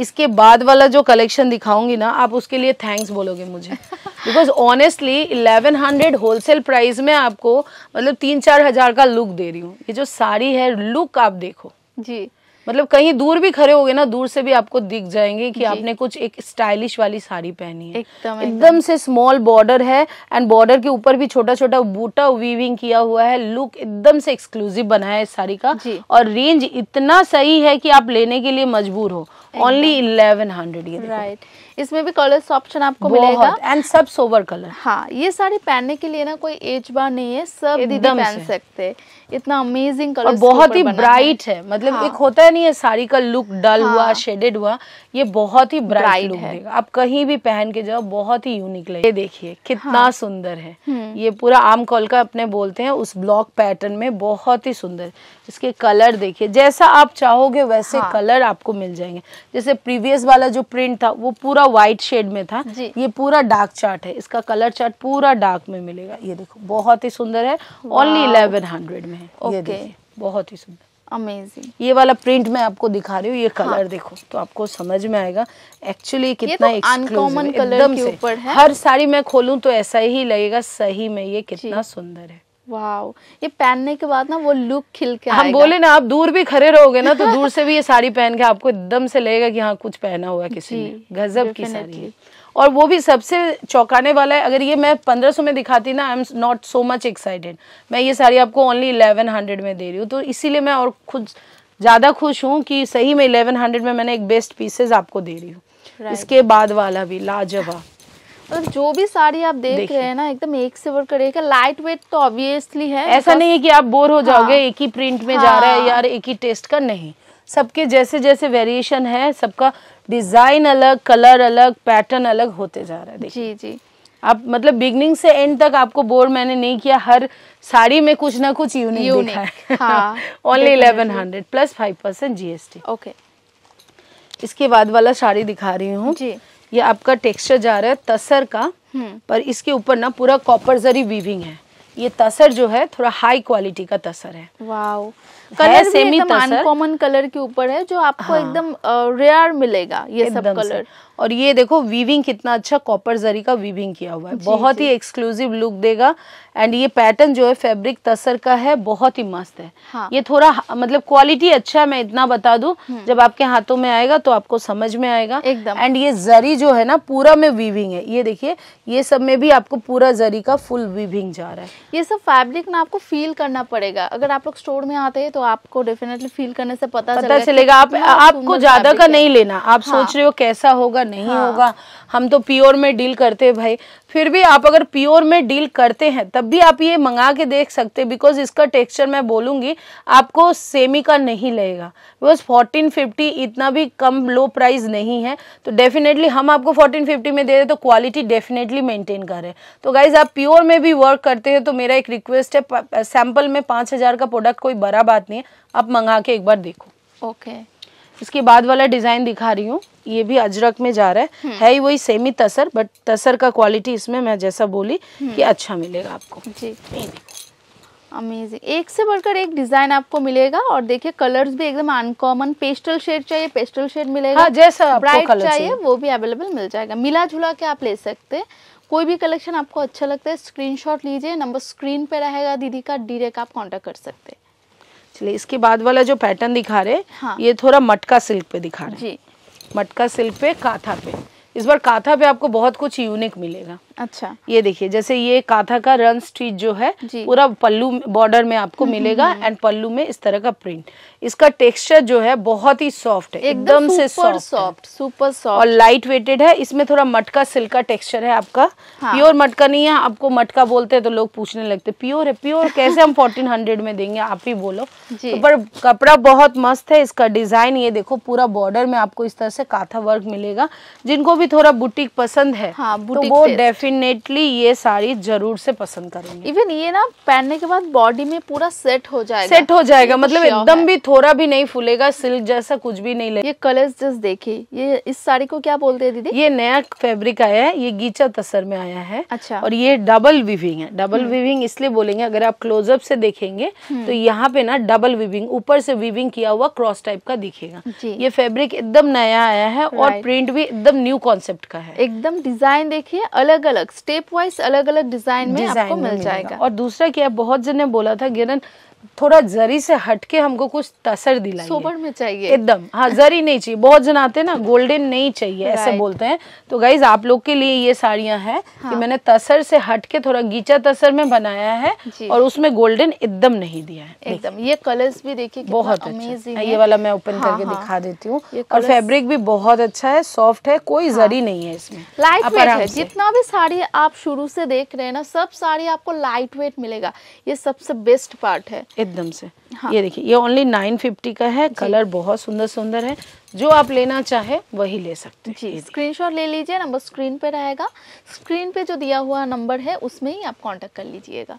इसके बाद वाला जो कलेक्शन दिखाऊंगी ना आप उसके लिए थैंक्स बोलोगे मुझे because honestly eleven hundred wholesale price में आपको मतलब तीन चार हजार का लुक दे रही हूँ ये जो साड़ी है लुक आप देखो जी मतलब कहीं दूर भी खड़े होगे ना दूर से भी आपको दिख जाएंगे कि आपने कुछ एक स्टाइलिश वाली साड़ी पहनी है एकदम एकदम से स्मॉल बॉर्डर है एंड बॉर्डर के ऊपर भी छोटा छोटा बूटा वीविंग किया हुआ है लुक एकदम से एक्सक्लूसिव बना है इस साड़ी का और रेंज इतना सही है कि आप लेने के लिए मजबूर हो ओनली इलेवन हंड्रेड ये राइट इसमें भी कलर ऑप्शन आपको मिलेगा एंड सब सोवर कलर हाँ ये साड़ी पहनने के लिए ना कोई एज बार नहीं है सब दीदी पहन सकते इतना अमेजिंग कलर बहुत ही ब्राइट है मतलब हाँ। एक होता है नहीं ये साड़ी का लुक डल हाँ। हुआ शेडेड हुआ ये बहुत ही ब्राइट लुक है आप कहीं भी पहन के जाओ बहुत ही यूनिक लगे ये देखिए कितना हाँ। सुंदर है हम्म। ये पूरा आम कॉल का अपने बोलते हैं उस ब्लॉक पैटर्न में बहुत ही सुंदर इसके कलर देखिए जैसा आप चाहोगे वैसे हाँ। कलर आपको मिल जाएंगे जैसे प्रीवियस वाला जो प्रिंट था वो पूरा व्हाइट शेड में था ये पूरा डार्क चार्ट है इसका कलर चार्ट पूरा डार्क में मिलेगा ये देखो बहुत ही सुंदर है ओनली इलेवन हंड्रेड में है ओके बहुत ही सुंदर अमेजिंग ये वाला प्रिंट मैं आपको दिखा रही हूँ ये कलर हाँ. देखो तो आपको समझ में आएगा एक्चुअली तो कितना अनकॉमन तो कलर के ऊपर है हर साड़ी मैं खोलूँ तो ऐसा ही लगेगा सही में ये कितना सुंदर है वाह ये पहनने के बाद ना वो लुक खिल के हम बोले ना आप दूर भी खड़े रहोगे ना तो दूर से भी ये साड़ी पहन के आपको एकदम से लगेगा की हाँ कुछ पहना हुआ किसी गजब की साड़ी है और वो भी सबसे चौंकाने वाला है अगर ये मैं पंद्रह सौ में दिखाती ना I am not so much excited मैं ये साड़ी आपको ओनली इलेवन हंड्रेड में दे रही हूँ तो इसीलिए मैं और खुद ज़्यादा खुश हूँ कि सही में इलेवन हंड्रेड में मैंने एक बेस्ट पीसेज आपको दे रही हूँ right. इसके बाद वाला भी लाजवाब मतलब जो भी साड़ी आप देख रहे हैं ना एकदम एक से बढ़कर एक है लाइट वेट तो ऑब्वियसली है ऐसा नहीं है कि आप बोर हो जाओगे हाँ, एक ही प्रिंट में हाँ, जा रहा है हाँ। यार एक ही टेस्ट का नहीं सबके जैसे जैसे वेरिएशन है सबका डिज़ाइन अलग कलर अलग पैटर्न अलग होते जा रहा है जी जी आप मतलब बिगनिंग से एंड तक आपको बोर मैंने नहीं किया हर साड़ी में कुछ ना कुछ unique unique only eleven hundred plus five percent GST okay इसके बाद वाला साड़ी दिखा रही हूँ ये आपका टेक्सचर जा रहा है तसर का हम्म। पर इसके ऊपर ना पूरा कॉपर जरी वीविंग है ये तसर जो है थोड़ा हाई क्वालिटी का तसर है wow colour semi uncommon colour के ऊपर है जो आपको हाँ। एकदम रेयर मिलेगा ये सब कलर और ये देखो वीविंग कितना अच्छा कॉपर जरी का वीविंग किया हुआ है बहुत ही एक्सक्लूसिव लुक देगा एंड ये पैटर्न जो है फैब्रिक तसर का है बहुत ही मस्त है हाँ. ये थोड़ा मतलब क्वालिटी अच्छा है मैं इतना बता दू हम्म। जब आपके हाथों में आएगा तो आपको समझ में आएगा एकदम एंड ये जरी जो है ना पूरा में वीविंग है ये देखिए ये सब में भी आपको पूरा जरी का फुल वीविंग जा रहा है ये सब फैब्रिक ना आपको फील करना पड़ेगा अगर आप लोग स्टोर में आते हैं तो आपको डेफिनेटली फील करने से पता पता चलेगा आप आपको ज्यादा का नहीं लेना आप हाँ। सोच रहे हो कैसा होगा नहीं हाँ। होगा हम तो प्योर में डील करते भाई फिर भी आप अगर प्योर में डील करते हैं तब भी आप ये मंगा के देख सकते हैं बिकॉज इसका टेक्सचर मैं बोलूँगी आपको सेमी का नहीं लगेगा बिकॉज फोर्टीन फिफ्टी इतना भी कम लो प्राइस नहीं है तो डेफिनेटली हम आपको फोर्टीन फिफ्टी में दे रहे तो क्वालिटी डेफिनेटली मेंटेन कर रहे हैं तो गाइज आप प्योर में भी वर्क करते हैं तो मेरा एक रिक्वेस्ट है सैम्पल में पाँच हज़ार का प्रोडक्ट कोई बड़ा बात नहीं है आप मंगा के एक बार देखो ओके okay. इसके बाद वाला डिजाइन दिखा रही हूँ ये भी अजरक में जा रहा है हम्म। है ही वही सेमी तसर बट तसर का क्वालिटी इसमें मैं जैसा बोली कि हम्म। अच्छा मिलेगा आपको जी अमेजिंग एक से बढ़कर एक डिजाइन आपको मिलेगा और देखिए कलर्स भी एकदम अनकॉमन पेस्टल शेड चाहिए पेस्टल शेड मिलेगा हाँ, जैसा ब्राइट चाहिए वो भी अवेलेबल मिल जाएगा मिला जुला के आप ले सकते हैं कोई भी कलेक्शन आपको अच्छा लगता है स्क्रीनशॉट लीजिए नंबर स्क्रीन पे रहेगा दीदी का डायरेक्ट आप कांटेक्ट कर सकते हैं चलिए इसके बाद वाला जो पैटर्न दिखा रहे हाँ। ये थोड़ा मटका सिल्क पे दिखा रहे जी मटका सिल्क पे काथा पे इस बार काथा पे आपको बहुत कुछ यूनिक मिलेगा अच्छा ये देखिए जैसे ये काथा का रन स्टीच जो है पूरा पल्लू बॉर्डर में आपको हम्म, मिलेगा एंड हम्म, हम्म। पल्लू में इस तरह का प्रिंट इसका टेक्सचर जो है बहुत ही सॉफ्ट है एकदम से सॉफ्ट सुपर सॉफ्ट और लाइट वेटेड है इसमें थोड़ा मटका सिल्क का टेक्सचर है आपका प्योर हाँ। मटका नहीं है आपको मटका बोलते हैं तो लोग पूछने लगते प्योर है प्योर कैसे हम फोर्टीन हंड्रेड में देंगे आप ही बोलो तो पर कपड़ा बहुत मस्त है इसका डिजाइन ये देखो पूरा बॉर्डर में आपको इस तरह से काथा वर्क मिलेगा जिनको भी थोड़ा बुटीक पसंद है हाँ, तो वो डेफ डेफिनेटली ये साड़ी जरूर से पसंद करेंगे इवन ये ना पहनने के बाद बॉडी में पूरा सेट हो जाएगा सेट हो जाएगा मतलब एकदम भी थोड़ा भी नहीं फूलेगा सिल्क जैसा कुछ भी नहीं लगेगा ये कलर जस्ट देखिए ये इस साड़ी को क्या बोलते हैं दीदी ये नया फेब्रिक आया है ये गीचा तसर में आया है अच्छा और ये डबल विविंग है डबल विविंग हम्म। इसलिए बोलेंगे अगर आप क्लोजअप से देखेंगे हम्म। तो यहाँ पे ना डबल विविंग ऊपर से विविंग किया हुआ क्रॉस टाइप का दिखेगा ये फेब्रिक एकदम नया आया है और प्रिंट भी एकदम न्यू कॉन्सेप्ट का है एकदम डिजाइन देखिए अलग अलग अलग स्टेप वाइज अलग अलग डिजाइन में आपको मिल जाएगा और दूसरा क्या बहुत जन ने बोला था गिरन थोड़ा जरी से हटके हमको कुछ तसर दिलाइए सोबर में चाहिए एकदम हाँ जरी नहीं चाहिए बहुत जन आते हैं ना गोल्डन नहीं चाहिए ऐसे बोलते हैं तो गाइज आप लोग के लिए ये साड़ियाँ हैं हाँ। कि मैंने तसर से हटके थोड़ा गीचा तसर में बनाया है और उसमें गोल्डन एकदम नहीं दिया है एकदम ये कलर्स भी देखिए बहुत अच्छा हाँ, ये वाला मैं ओपन हाँ, करके हाँ। दिखा देती हूँ और फेब्रिक भी बहुत अच्छा है सॉफ्ट है कोई जरी नहीं है इसमें लाइट वेट है जितना भी साड़ी आप शुरू से देख रहे हैं ना सब साड़ी आपको लाइट वेट मिलेगा ये सबसे बेस्ट पार्ट है एकदम से हाँ। ये देखिए ये ओनली नाइन फिफ्टी का है कलर बहुत सुंदर सुंदर है जो आप लेना चाहे वही ले सकते हैं जी स्क्रीनशॉट ले लीजिए नंबर स्क्रीन पे रहेगा स्क्रीन पे जो दिया हुआ नंबर है उसमें ही आप कांटेक्ट कर लीजिएगा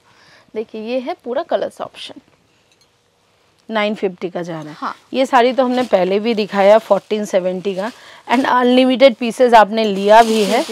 देखिए ये है पूरा कलर्स ऑप्शन नाइन फिफ्टी का जा रहा है हाँ। ये साड़ी तो हमने पहले भी दिखाया फोर्टीन सेवेंटी का एंड अनलिमिटेड पीसेज आपने लिया भी है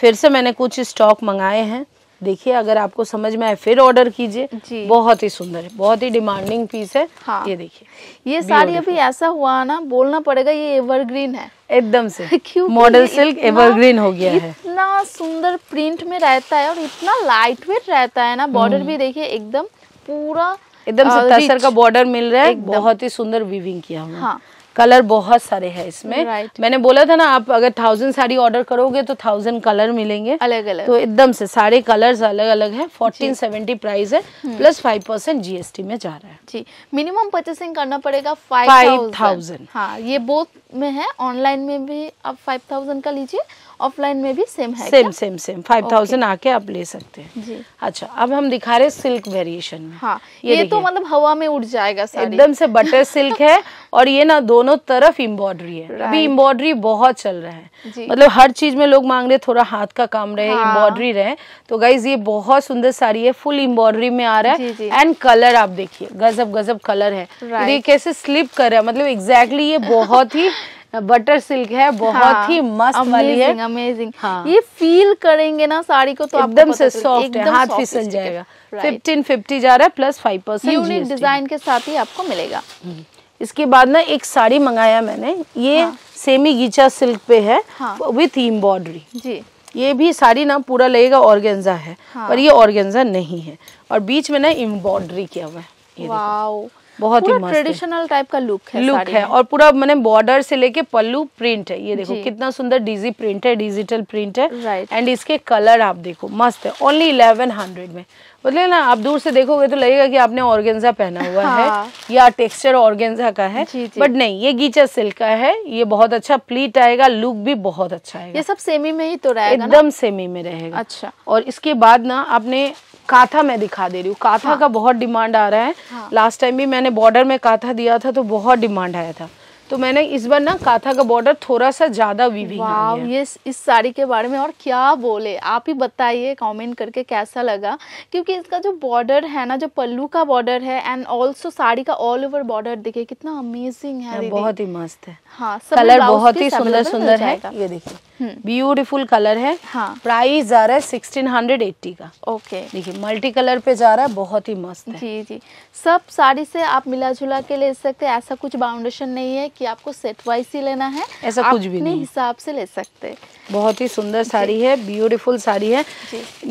फिर से मैंने कुछ स्टॉक मंगाए हैं देखिए अगर आपको समझ में आए फिर ऑर्डर कीजिए बहुत ही सुंदर है बहुत ही डिमांडिंग पीस है हाँ। ये देखिए ये साड़ी अभी ऐसा हुआ ना बोलना पड़ेगा ये एवरग्रीन है एकदम से क्यों मॉडल सिल्क एवरग्रीन हो गया है इतना सुंदर प्रिंट में रहता है और इतना लाइट वेट रहता है ना बॉर्डर हम्म। भी देखिए एकदम पूरा एकदम से का बॉर्डर मिल रहा है बहुत ही सुंदर वीविंग किया हुआ कलर बहुत सारे हैं इसमें right. मैंने बोला था ना आप अगर थाउजेंड साड़ी ऑर्डर करोगे तो थाउजेंड कलर मिलेंगे अलग अलग तो एकदम से सारे कलर्स अलग अलग है फोर्टीन सेवेंटी प्राइस है प्लस फाइव परसेंट जीएसटी में जा रहा है जी मिनिमम परचेसिंग करना पड़ेगा फाइव थाउजेंड हाँ ये बोथ में है ऑनलाइन में भी आप फाइव थाउजेंड का लीजिए ऑफलाइन में भी सेम है same same same five thousand आके आप ले सकते हैं जी अच्छा अब हम दिखा रहे सिल्क वेरिएशन में हाँ ये, ये तो मतलब हवा में उड़ जाएगा एकदम से बटर सिल्क है और ये ना दोनों तरफ एम्ब्रॉयडरी है अभी एम्ब्रॉयडरी बहुत चल रहा है मतलब हर चीज में लोग मांग रहे थोड़ा हाथ का काम रहे एम्ब्रॉयडरी हाँ। रहे तो गाइज ये बहुत सुंदर साड़ी है फुल एम्ब्रॉयडरी में आ रहा है एंड कलर आप देखिए गजब गजब कलर है ये कैसे स्लिप कर रहा है मतलब एग्जैक्टली ये बहुत ही बटर सिल्क है बहुत हाँ, ही मस्त वाली है अमेजिंग हाँ, ये फील करेंगे ना साड़ी को तो एकदम से सॉफ्ट है हाथ फिसल जाएगा फिफ्टीन फिफ्टी जा रहा है plus five percent unique design के साथ ही आपको मिलेगा हम्म। इसके बाद ना एक साड़ी मंगाया मैंने ये हाँ। सेमी गीचा सिल्क पे है विथ हाँ। एम्ब्रॉयडरी जी ये भी साड़ी ना पूरा लगेगा ऑर्गेन्जा है हाँ। पर ये ऑर्गेन्जा नहीं है और बीच में ना एम्ब्रॉयडरी किया हुआ है वाओ बहुत ही ट्रेडिशनल टाइप का लुक है लुक है और पूरा मैंने बॉर्डर से लेके पल्लू प्रिंट है ये देखो कितना सुंदर डिजी प्रिंट है डिजिटल प्रिंट है एंड इसके कलर आप देखो मस्त है ओनली इलेवन हंड्रेड में मतलब ना आप दूर से देखोगे तो लगेगा कि आपने ऑर्गेंजा पहना हुआ हाँ। है या टेक्सचर ऑर्गेंजा का है बट नहीं ये गीचा सिल्क का है ये बहुत अच्छा प्लीट आएगा लुक भी बहुत अच्छा है ये सब सेमी में ही तो रहेगा एकदम सेमी में रहेगा अच्छा और इसके बाद ना आपने काथा मैं दिखा दे रही हूँ काथा हाँ। का बहुत डिमांड आ रहा है हाँ। लास्ट टाइम भी मैंने बॉर्डर में काथा दिया था तो बहुत डिमांड आया था तो मैंने इस बार ना काथा का बॉर्डर थोड़ा सा ज्यादा वीविंग ये इस साड़ी के बारे में और क्या बोले आप ही बताइए कमेंट करके कैसा लगा क्योंकि इसका जो बॉर्डर है ना जो पल्लू का बॉर्डर है एंड ऑल्सो साड़ी का ऑल ओवर बॉर्डर देखिए कितना अमेजिंग है हाँ, बहुत ही मस्त है हाँ कलर बहुत ही सुंदर सुंदर है ये देखिए हम्म। ब्यूटीफुल कलर है हाँ प्राइस जा रहा है सिक्सटीन हंड्रेड एट्टी का ओके देखिए मल्टी कलर पे जा रहा है बहुत ही मस्त है जी जी सब साड़ी से आप मिला जुला के ले सकते हैं ऐसा कुछ बाउंडेशन नहीं है कि आपको सेट वाइज ही लेना है ऐसा कुछ भी नहीं हिसाब से ले सकते बहुत ही सुंदर साड़ी है ब्यूटीफुल साड़ी है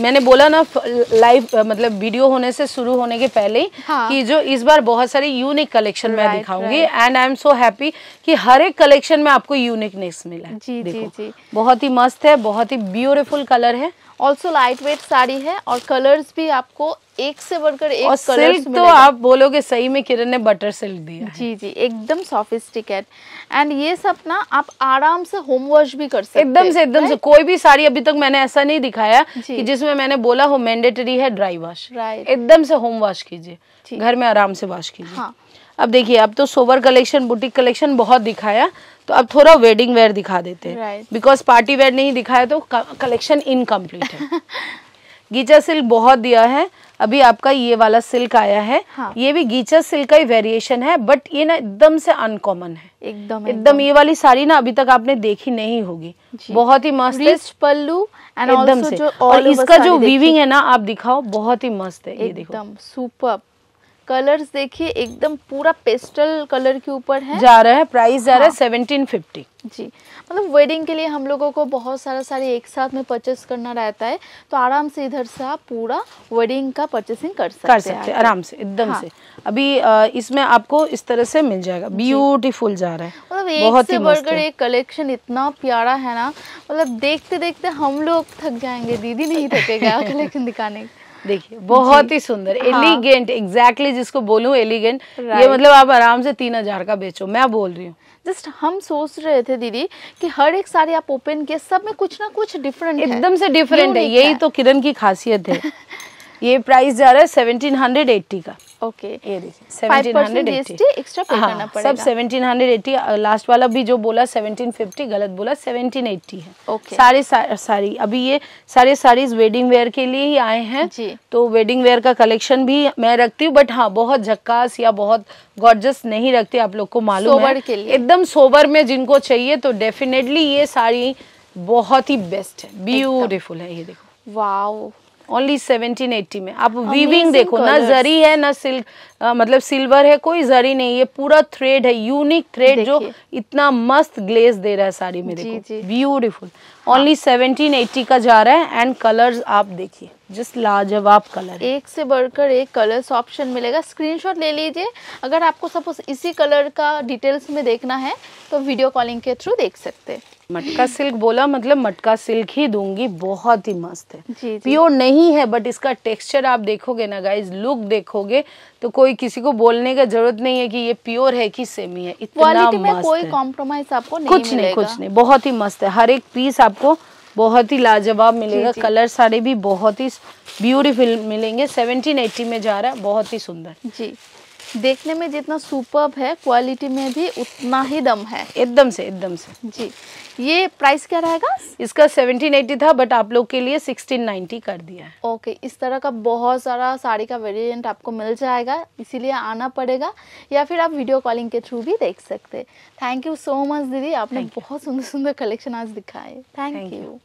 मैंने बोला ना लाइव मतलब वीडियो होने से शुरू होने के पहले ही हाँ। कि जो इस बार बहुत सारी यूनिक कलेक्शन मैं दिखाऊंगी and I am so happy कि हर एक कलेक्शन में आपको यूनिकनेस मिला जी जी जी बहुत ही मस्त है बहुत ही ब्यूटीफुल कलर है ऑल्सो लाइट वेट साड़ी है और कलर्स भी आपको एक से बढ़कर एक और सिल्क तो आप बोलोगे सही में किरण ने बटर सिल्क दिया है। जी एकदम सॉफिस्टिकेट एंड ये सब ना आप आराम से होम वॉश भी कर सकते एकदम से एकदम से कोई भी साड़ी अभी तक मैंने ऐसा नहीं दिखाया कि जिसमें मैंने बोला हो मैंडेटरी है ड्राई वॉश एकदम से होम वॉश कीजिए घर में आराम से वॉश कीजिए हाँ। अब देखिए अब तो सोवर कलेक्शन बुटीक कलेक्शन बहुत दिखाया तो अब थोड़ा वेडिंग वेयर दिखा देते हैं बिकॉज पार्टी वेयर नहीं दिखाया तो कलेक्शन इनकम्प्लीट है गीचा सिल्क बहुत दिया है अभी आपका ये वाला सिल्क आया है हाँ। ये भी गीचा सिल्क का ही वेरिएशन है बट ये ना एकदम से अनकॉमन है एकदम एकदम ये वाली साड़ी ना अभी तक आपने देखी नहीं होगी बहुत ही मस्त है पल्लू एंड एकदम से और इसका जो वीविंग है ना आप दिखाओ बहुत ही मस्त है ये देखो सुपर कलर्स देखिए एकदम पूरा पेस्टल कलर के ऊपर है जा रहा है प्राइस जा हाँ। रहा है 1750 हाँ। जी मतलब वेडिंग के लिए हम लोगों को बहुत सारा साड़ी एक साथ में परचेस करना रहता है तो आराम से इधर से आप पूरा वेडिंग का परचेसिंग कर सकते कर सकते हैं आराम से एकदम हाँ। से अभी इसमें आपको इस तरह से मिल जाएगा ब्यूटीफुल जा रहा है मतलब एक बहुत से बढ़कर एक कलेक्शन इतना प्यारा है ना मतलब देखते देखते हम लोग थक जाएंगे दीदी नहीं थकेगा कलेक्शन दिखाने का देखिए बहुत ही सुंदर हाँ। एलिगेंट एग्जैक्टली exactly जिसको बोलूं एलिगेंट ये मतलब आप आराम से तीन हजार का बेचो मैं बोल रही हूँ जस्ट हम सोच रहे थे दीदी कि हर एक साड़ी आप ओपन किए सब में कुछ ना कुछ डिफरेंट एकदम से डिफरेंट है यही तो किरण की खासियत है ये प्राइस जा रहा है सेवनटीन हंड्रेड एट्टी का ओके ये देखिए सेवनटीन हंड्रेड एट्टी सब सेवनटीन हंड्रेड एट्टी लास्ट वाला भी जो बोला सेवनटीन फिफ्टी गलत बोला सेवनटीन एट्टी है ओके सारे साड़ी अभी ये सारे साड़ीज वेडिंग वेयर के लिए ही आए हैं जी तो वेडिंग वेयर का कलेक्शन भी मैं रखती हूँ बट हाँ बहुत झक्कास या बहुत गॉर्जस नहीं रखती आप लोग को मालूम एकदम सोबर में जिनको चाहिए तो डेफिनेटली ये साड़ी बहुत ही बेस्ट है ब्यूटिफुल है ये देखो वाओ ओनली एट्टी में आप वीविंग देखो ना जरी है ना सिल्क मतलब सिल्वर है कोई जरी नहीं ये पूरा थ्रेड है यूनिक थ्रेड जो इतना मस्त ग्लेज दे रहा है साड़ी में देखो ब्यूटीफुल ओनली सेवनटीन एट्टी का जा रहा है एंड कलर आप देखिए जिस लाजवाब कलर एक से बढ़कर एक कलर्स ऑप्शन मिलेगा स्क्रीनशॉट ले लीजिए अगर आपको सपोज इसी कलर का डिटेल्स में देखना है तो वीडियो कॉलिंग के थ्रू देख सकते हैं मटका सिल्क बोला मतलब मटका सिल्क ही दूंगी बहुत ही मस्त है जी, जी. प्योर नहीं है बट इसका टेक्सचर आप देखोगे ना गाइज लुक देखोगे तो कोई किसी को बोलने का जरूरत नहीं है कि ये प्योर है कि सेमी है इतना में कोई कॉम्प्रोमाइज आपको नहीं कुछ नहीं कुछ नहीं बहुत ही मस्त है हर एक पीस आपको बहुत ही लाजवाब मिलेगा कलर सारे भी बहुत ही ब्यूटीफुल मिलेंगे सेवनटीन एट्टी में जा रहा है बहुत ही सुंदर जी देखने में जितना सुपर है क्वालिटी में भी उतना ही दम है एकदम से एकदम से जी ये प्राइस क्या रहेगा इसका 1780 था बट आप लोग के लिए 1690 कर दिया है ओके okay, इस तरह का बहुत सारा साड़ी का वेरिएंट आपको मिल जाएगा इसीलिए आना पड़ेगा या फिर आप वीडियो कॉलिंग के थ्रू भी देख सकते थैंक यू सो मच दीदी आपने बहुत सुंदर सुंदर कलेक्शन आज दिखाए थैंक यू